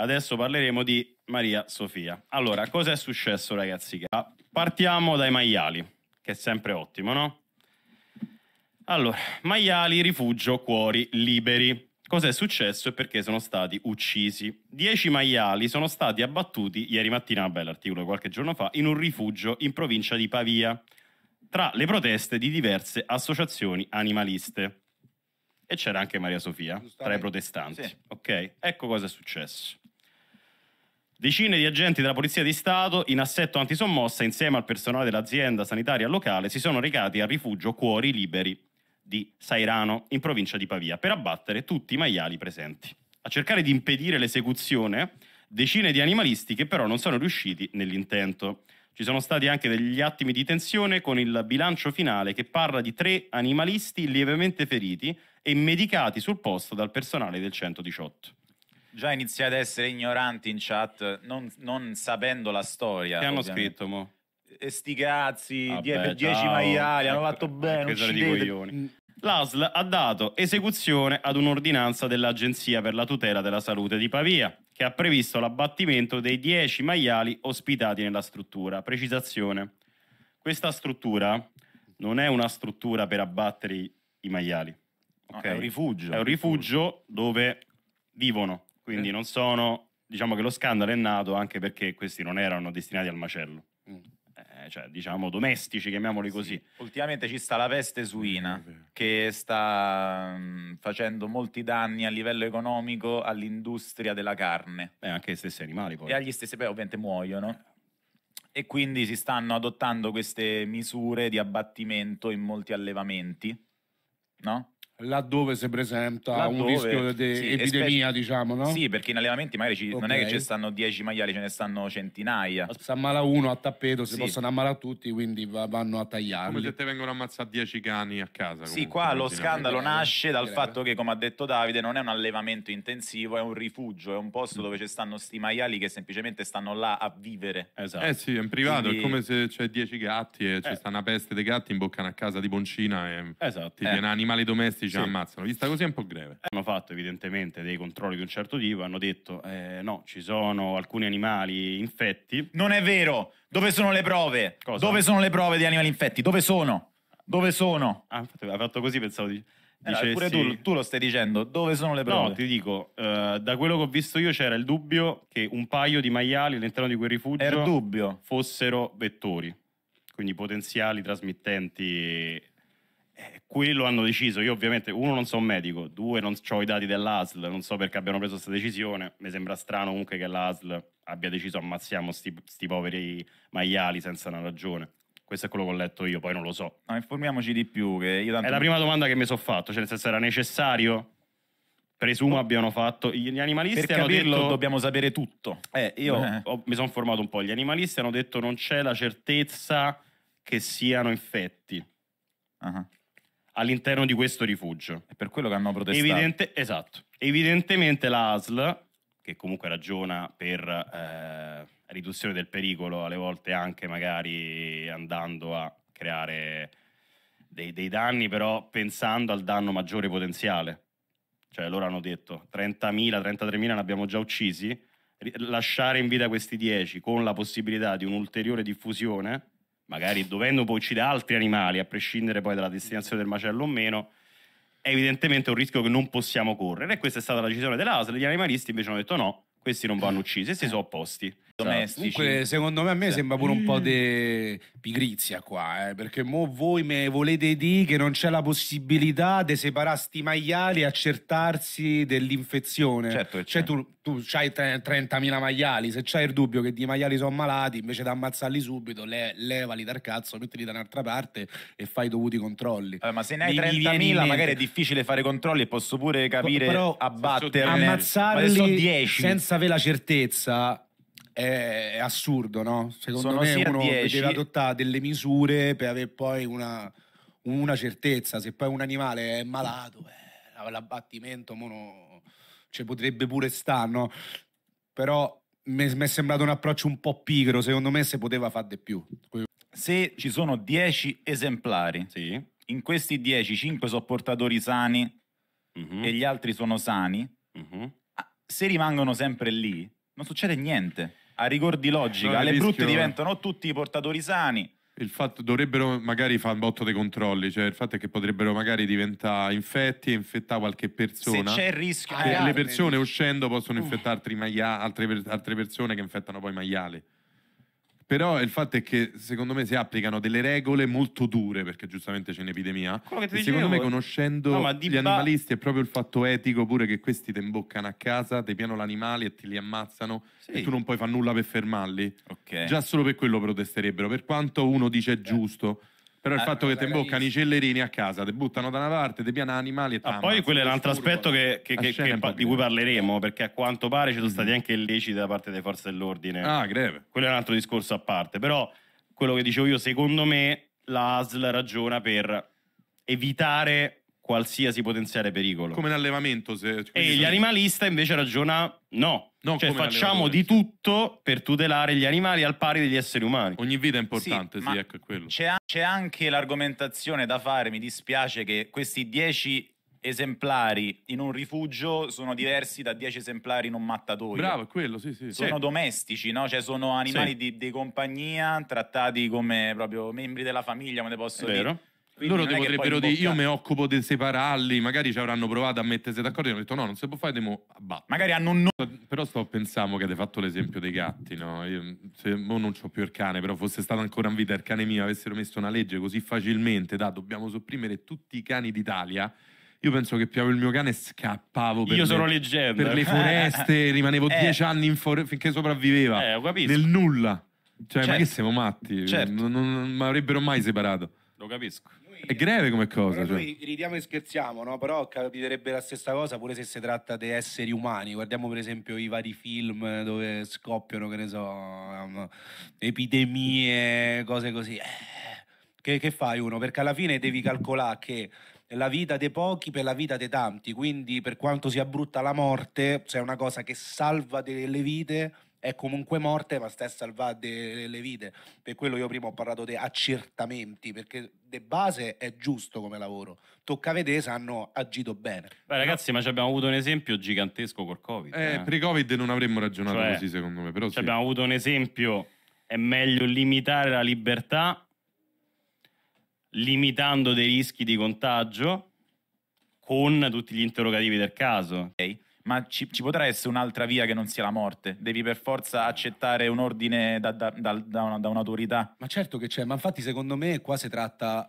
adesso parleremo di Maria Sofia. Allora, cosa è successo ragazzi? Ah, partiamo dai maiali, che è sempre ottimo, no? Allora, maiali, rifugio, cuori liberi. Cos'è successo e perché sono stati uccisi? Dieci maiali sono stati abbattuti ieri mattina, vabbè l'articolo qualche giorno fa, in un rifugio in provincia di Pavia, tra le proteste di diverse associazioni animaliste. E c'era anche Maria Sofia tra i protestanti. Sì. Ok, ecco cosa è successo. Decine di agenti della Polizia di Stato, in assetto antisommossa, insieme al personale dell'azienda sanitaria locale, si sono recati al rifugio Cuori Liberi di Sairano, in provincia di Pavia, per abbattere tutti i maiali presenti. A cercare di impedire l'esecuzione, decine di animalisti che però non sono riusciti nell'intento. Ci sono stati anche degli attimi di tensione con il bilancio finale che parla di tre animalisti lievemente feriti e medicati sul posto dal personale del 118 già inizi ad essere ignoranti in chat, non, non sapendo la storia. Che hanno ovviamente. scritto, mo'? E sti cazzi, 10 maiali, hanno eh, fatto bene. Che mm. L'ASL ha dato esecuzione ad un'ordinanza dell'Agenzia per la tutela della salute di Pavia, che ha previsto l'abbattimento dei 10 maiali ospitati nella struttura. Precisazione, questa struttura non è una struttura per abbattere i maiali. Okay? No, è un rifugio. È un rifugio dove vivono quindi eh. non sono, diciamo che lo scandalo è nato anche perché questi non erano destinati al macello. Mm. Eh, cioè, diciamo domestici, chiamiamoli così. Sì. Ultimamente ci sta la peste suina che sta mh, mm, facendo molti danni a livello economico all'industria della carne. E eh, anche ai stessi animali poi. E agli stessi, beh, ovviamente muoiono. E quindi si stanno adottando queste misure di abbattimento in molti allevamenti, no? laddove si presenta laddove, un rischio di sì, epidemia, specie, diciamo, no? Sì, perché in allevamenti magari ci, okay. non è che ci stanno 10 maiali, ce ne stanno centinaia. Si ammala uno a tappeto, si sì. possono ammalare tutti, quindi vanno a tagliare. Come se te vengono ammazzati 10 cani a casa. Comunque, sì, qua lo scandalo eh, nasce dal eh. fatto che, come ha detto Davide, non è un allevamento intensivo, è un rifugio, è un posto dove ci stanno sti maiali che semplicemente stanno là a vivere. Esatto. Eh sì, è in privato, quindi... è come se c'è 10 gatti e eh. c'è sta una peste dei gatti imboccano a casa di boncina e esatto. ti eh. viene animali domestici dice sì. ammazzano, vista così è un po' greve. Eh, hanno fatto evidentemente dei controlli di un certo tipo, hanno detto eh, no, ci sono alcuni animali infetti. Non è vero, dove sono le prove? Cosa? Dove sono le prove di animali infetti? Dove sono? Dove sono? Ah, infatti ha fatto così, pensavo di... Dicessi... Eh, allora, pure tu, tu, lo stai dicendo, dove sono le prove? No, ti dico, eh, da quello che ho visto io c'era il dubbio che un paio di maiali all'interno di quel rifugio fossero vettori, quindi potenziali trasmittenti eh, quello hanno deciso. Io ovviamente, uno, non sono medico, due, non ho i dati dell'ASL, non so perché abbiano preso questa decisione. Mi sembra strano comunque che l'ASL abbia deciso ammazziamo sti, sti poveri maiali senza una ragione. Questo è quello che ho letto io, poi non lo so. Ma informiamoci di più. È la prima domanda che mi sono fatto, cioè nel senso era necessario? Presumo abbiano fatto. Gli animalisti per hanno capirlo, detto... dobbiamo sapere tutto. Eh, io eh. Ho, mi sono formato un po'. Gli animalisti hanno detto non c'è la certezza che siano infetti. Uh-huh all'interno di questo rifugio. È per quello che hanno protestato. Evidente, esatto. Evidentemente la ASL, che comunque ragiona per eh, riduzione del pericolo, alle volte anche magari andando a creare dei, dei danni, però pensando al danno maggiore potenziale. Cioè loro hanno detto 30.000, 33.000 ne abbiamo già uccisi, lasciare in vita questi 10 con la possibilità di un'ulteriore diffusione magari dovendo poi uccidere altri animali, a prescindere poi dalla destinazione del macello o meno, è evidentemente un rischio che non possiamo correre. E questa è stata la decisione dell'ASL. Gli animalisti invece hanno detto no, questi non vanno uccisi e si eh. sono opposti. Esatto. domestici. Comunque, secondo me, a me sembra pure un po' di pigrizia qua, eh, perché mo voi me volete dire che non c'è la possibilità di separare sti maiali e accertarsi dell'infezione. Certo che Cioè, tu, tu hai 30.000 maiali, se c'hai il dubbio che di maiali sono malati, invece di ammazzarli subito, le, levali dal cazzo, mettili da un'altra parte e fai i dovuti controlli. Eh, ma se ne hai 30.000, magari è difficile fare controlli e posso pure capire P- però, Ammazzarli ma senza avere la certezza è, assurdo, no? Secondo Sono me uno deve adottare delle misure per avere poi una, una certezza. Se poi un animale è malato, eh, l'abbattimento ci cioè, potrebbe pure stare, no? Però mi è sembrato un approccio un po' pigro, secondo me se poteva fare di più. Se ci sono 10 esemplari, sì. in questi 10, 5 sono portatori sani mm-hmm. e gli altri sono sani, mm-hmm. se rimangono sempre lì, non succede niente a rigor di logica, no, le rischio... brutte diventano tutti i portatori sani. Il fatto dovrebbero magari fare un botto dei controlli, cioè il fatto è che potrebbero magari diventare infetti e infettare qualche persona. Se c'è il rischio. Ah, le persone uscendo possono infettare altre, altre persone che infettano poi maiali. Però il fatto è che secondo me si applicano delle regole molto dure, perché giustamente c'è un'epidemia. che ti e dicevo, secondo me conoscendo no, gli ba... animalisti è proprio il fatto etico pure che questi ti imboccano a casa, ti piano l'animale e ti li ammazzano sì. e tu non puoi fare nulla per fermarli. Okay. Già solo per quello protesterebbero, per quanto uno dice è eh. giusto. Però il ah, fatto che ti eh, imboccano i cellerini a casa, ti buttano da una parte, ti piano animali e ah, Poi quello è un altro aspetto che, che, che, che di cui parleremo, perché a quanto pare ci sono mm. stati anche illeciti da parte delle forze dell'ordine. Ah, greve. Quello è un altro discorso a parte. Però quello che dicevo io, secondo me la ASL ragiona per evitare qualsiasi potenziale pericolo. Come in allevamento. Se... E gli animalista invece ragiona no. Non cioè facciamo di tutto per tutelare gli animali al pari degli esseri umani. Ogni vita è importante, sì, sì ecco quello. C'è, c'è anche l'argomentazione da fare, mi dispiace che questi 10 esemplari in un rifugio sono diversi da 10 esemplari in un mattatoio. Bravo, quello, sì, sì. Sono sì. domestici, no? Cioè sono animali sì. di, di, compagnia trattati come proprio membri della famiglia, come ne posso È dire. Vero. Quindi loro potrebbero dire io mi occupo di separarli, magari ci avranno provato a mettersi d'accordo e hanno detto no, non si può fare, demo... bah. magari hanno un no- Però sto pensando che hai fatto l'esempio dei gatti, no? Io, se, mo non ho più il cane, però fosse stato ancora in vita il cane mio, avessero messo una legge così facilmente da dobbiamo sopprimere tutti i cani d'Italia, io penso che piavo il mio cane e scappavo per, le, per le foreste, eh. rimanevo eh. dieci anni in for- finché sopravviveva. Eh, Nel nulla. Cioè, certo. ma che certo. siamo matti? Certo. Non, non, non mi avrebbero mai separato. Lo capisco. Noi, è grave come cosa. Cioè. Noi ridiamo e scherziamo, no? però capiterebbe la stessa cosa pure se si tratta di esseri umani. Guardiamo per esempio i vari film dove scoppiano, che ne so, um, epidemie, cose così. Eh, che, che fai uno? Perché alla fine devi calcolare che la vita dei pochi per la vita dei tanti, quindi per quanto sia brutta la morte, c'è cioè una cosa che salva delle vite è comunque morte ma sta a salvare le vite. Per quello io prima ho parlato di accertamenti, perché de base è giusto come lavoro. Tocca vedere se hanno agito bene. Beh, ragazzi, ma ci abbiamo avuto un esempio gigantesco col Covid. Eh, eh. pre-Covid non avremmo ragionato cioè, così, secondo me. Però ci sì. abbiamo avuto un esempio. È meglio limitare la libertà limitando dei rischi di contagio con tutti gli interrogativi del caso. ok ma ci, ci, potrà essere un'altra via che non sia la morte. Devi per forza accettare un ordine da, da, da, una, da, un'autorità. Ma certo che c'è, ma infatti secondo me qua si tratta,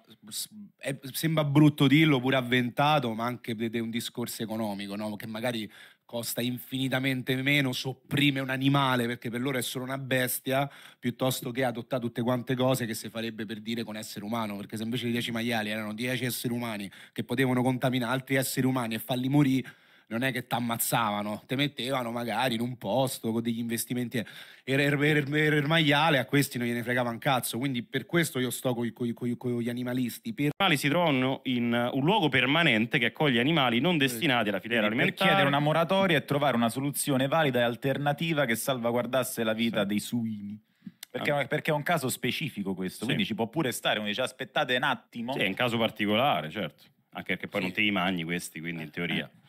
è, sembra brutto dirlo, pure avventato, ma anche di un discorso economico, no? che magari costa infinitamente meno, sopprime un animale perché per loro è solo una bestia, piuttosto che adottare tutte quante cose che si farebbe per dire con essere umano, perché se invece i dieci maiali erano dieci esseri umani che potevano contaminare altri esseri umani e farli morire, non è che ti ammazzavano, te mettevano magari in un posto con degli investimenti. Era il er, er, er, maiale, a questi non gliene fregava un cazzo. Quindi per questo io sto con gli animalisti. Per... Gli animali si trovano in uh, un luogo permanente che accoglie animali non destinati alla filiera Quindi alimentare. Per chiedere una moratoria e trovare una soluzione valida e alternativa che salvaguardasse la vita sì. dei suini. Perché, ah. perché, è un caso specifico questo, sì. quindi ci può pure stare, uno dice aspettate un attimo. Sì, è un caso particolare, certo, anche perché poi sì. non te li mangi questi, quindi in teoria. Eh.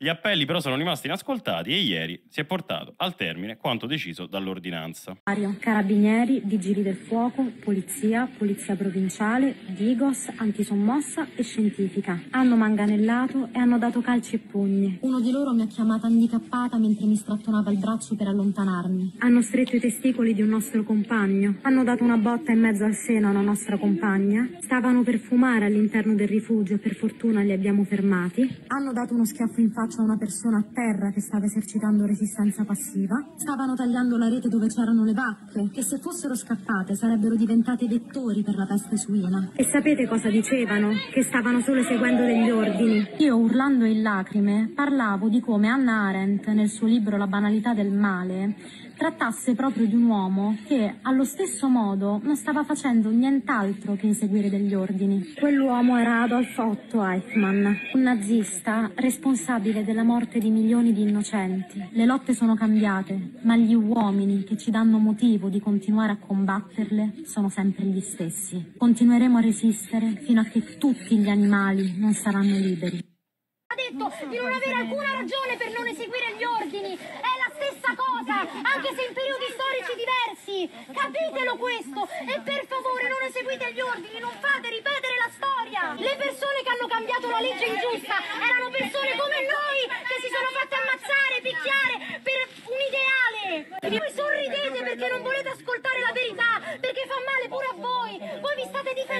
Gli appelli però sono rimasti inascoltati e ieri si è portato al termine quanto deciso dall'ordinanza. Carabinieri, vigili del fuoco, polizia, polizia provinciale, Digos, antisommossa e scientifica. Hanno manganellato e hanno dato calci e pugni. Uno di loro mi ha chiamata handicappata mentre mi strattonava il braccio per allontanarmi. Hanno stretto i testicoli di un nostro compagno. Hanno dato una botta in mezzo al seno a una nostra compagna. Stavano per fumare all'interno del rifugio e per fortuna li abbiamo fermati. Hanno dato uno schiaffo in faccia braccio a una persona a terra che stava esercitando resistenza passiva. Stavano tagliando la rete dove c'erano le vacche, che se fossero scappate sarebbero diventate vettori per la peste suina. E sapete cosa dicevano? Che stavano solo eseguendo degli ordini. Io, urlando in lacrime, parlavo di come Anna Arendt, nel suo libro La banalità del male, trattasse proprio di un uomo che allo stesso modo non stava facendo nient'altro che eseguire degli ordini. Quell'uomo era Adolf Otto Eichmann, un nazista responsabile della morte di milioni di innocenti. Le lotte sono cambiate, ma gli uomini che ci danno motivo di continuare a combatterle sono sempre gli stessi. Continueremo a resistere fino a che tutti gli animali non saranno liberi. Ha detto di non avere alcuna ragione per non eseguire gli ordini. È la stessa cosa, anche se in periodi storici diversi. Capitelo questo e per favore non eseguite gli ordini, non fate ripetere la storia. Le persone che hanno cambiato la legge ingiusta erano persone come noi che si sono fatte ammazzare, picchiare per un ideale. E voi sorridete perché non volete ascoltare la verità, perché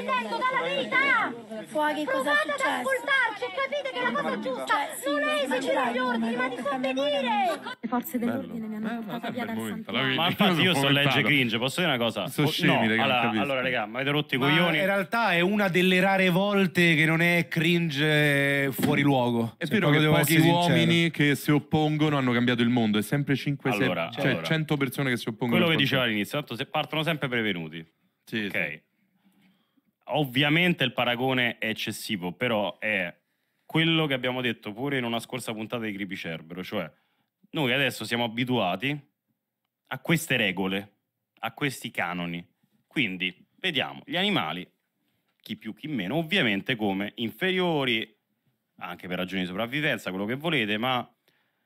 prendendo dalla verità! Fuori cosa Provate è successo? ad ascoltarci e capite che la cosa giusta sì, non è esigere gli ordini, ma disobbedire! Le forze dell'ordine mi hanno eh, portato via dal santuario. Ma infatti io so legge cringe, posso dire una cosa? Sono scemi, no, allora, allora, raga, mi avete rotto i coglioni. in realtà è una delle rare volte che non è cringe fuori luogo. È cioè, vero che pochi uomini che si oppongono hanno cambiato il mondo, è sempre 5 allora, cioè allora. 100 persone che si oppongono. Quello che diceva all'inizio, se partono sempre prevenuti. Sì, ok. Sì ovviamente il paragone è eccessivo, però è quello che abbiamo detto pure in una scorsa puntata di Creepy Cerbero, cioè noi adesso siamo abituati a queste regole, a questi canoni. Quindi vediamo gli animali, chi più chi meno, ovviamente come inferiori, anche per ragioni di sopravvivenza, quello che volete, ma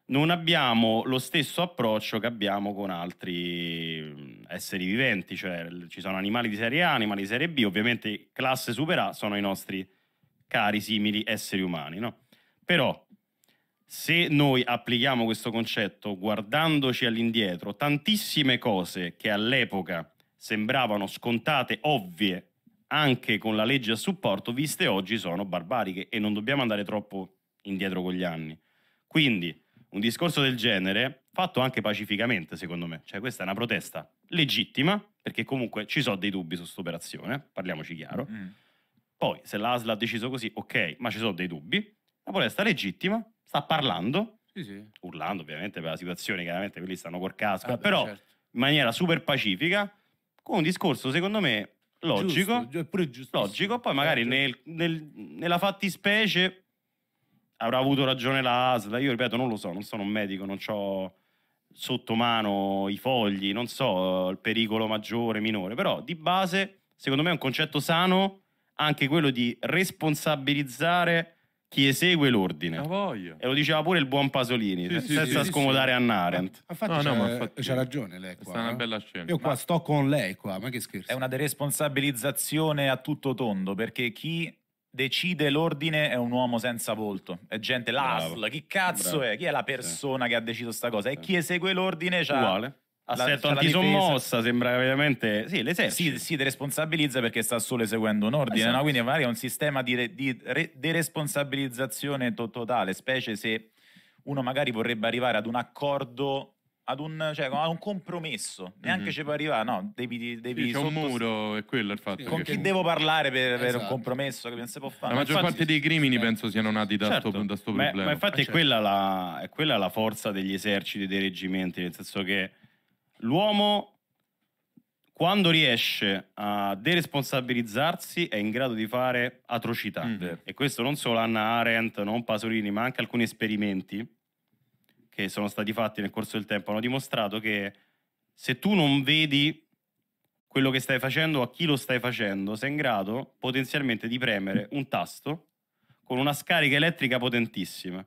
non abbiamo lo stesso approccio che abbiamo con altri esseri viventi, cioè ci sono animali di serie A, animali di serie B, ovviamente classe super A sono i nostri cari simili esseri umani, no? Però se noi applichiamo questo concetto guardandoci all'indietro, tantissime cose che all'epoca sembravano scontate, ovvie, anche con la legge a supporto, viste oggi sono barbariche e non dobbiamo andare troppo indietro con gli anni. Quindi un discorso del genere fatto anche pacificamente, secondo me. Cioè, questa è una protesta legittima, perché comunque ci sono dei dubbi su questa operazione, parliamoci chiaro. Mm. Poi, se l'ASL ha deciso così, ok, ma ci sono dei dubbi. La protesta legittima sta parlando, sì, sì. urlando ovviamente per la situazione, chiaramente quelli stanno col casco, ah, però certo. in maniera super pacifica, con un discorso, secondo me, logico, giusto, logico poi magari certo. nel, nel, nella fattispecie avrà avuto ragione la ASL, io ripeto non lo so, non sono un medico, non ho sotto mano i fogli, non so eh, il pericolo maggiore, minore, però di base secondo me è un concetto sano anche quello di responsabilizzare chi esegue l'ordine. E lo diceva pure il buon Pasolini, sì, sì, senza sì, scomodare Anna Arendt. Infatti, no, c'è, no, infatti c'è ragione lei qua. È una eh. bella scelta. Io qua ma sto con lei qua, ma che scherzo. È una deresponsabilizzazione a tutto tondo, perché chi decide l'ordine è un uomo senza volto, è gente l'ASL, chi cazzo Bravo. è? Chi è la persona sì. che ha deciso sta cosa? E chi esegue l'ordine c'ha... Uguale. Assetto la, antisommossa, la sembra veramente... Sì, l'esercito. Si, si responsabilizza perché sta solo eseguendo un ordine, esatto. no? quindi magari è un sistema di, re, di re, deresponsabilizzazione totale, specie se uno magari vorrebbe arrivare ad un accordo ad un, cioè, ad un compromesso, neanche mm-hmm. ci può arrivare, no, devi, devi sì, c'è un muro, è quello il fatto. Con chi c'è... devo parlare per, per esatto. un compromesso che non si può fare? La maggior infatti, parte dei crimini eh. penso siano nati da questo certo. problema. Ma infatti ah, certo. è, quella la, è quella la forza degli eserciti, dei reggimenti, nel senso che l'uomo quando riesce a deresponsabilizzarsi è in grado di fare atrocità. mm E questo non solo Anna Arendt, non Pasolini, ma anche alcuni esperimenti che sono stati fatti nel corso del tempo hanno dimostrato che se tu non vedi quello che stai facendo o a chi lo stai facendo, sei in grado potenzialmente di premere un tasto con una scarica elettrica potentissima.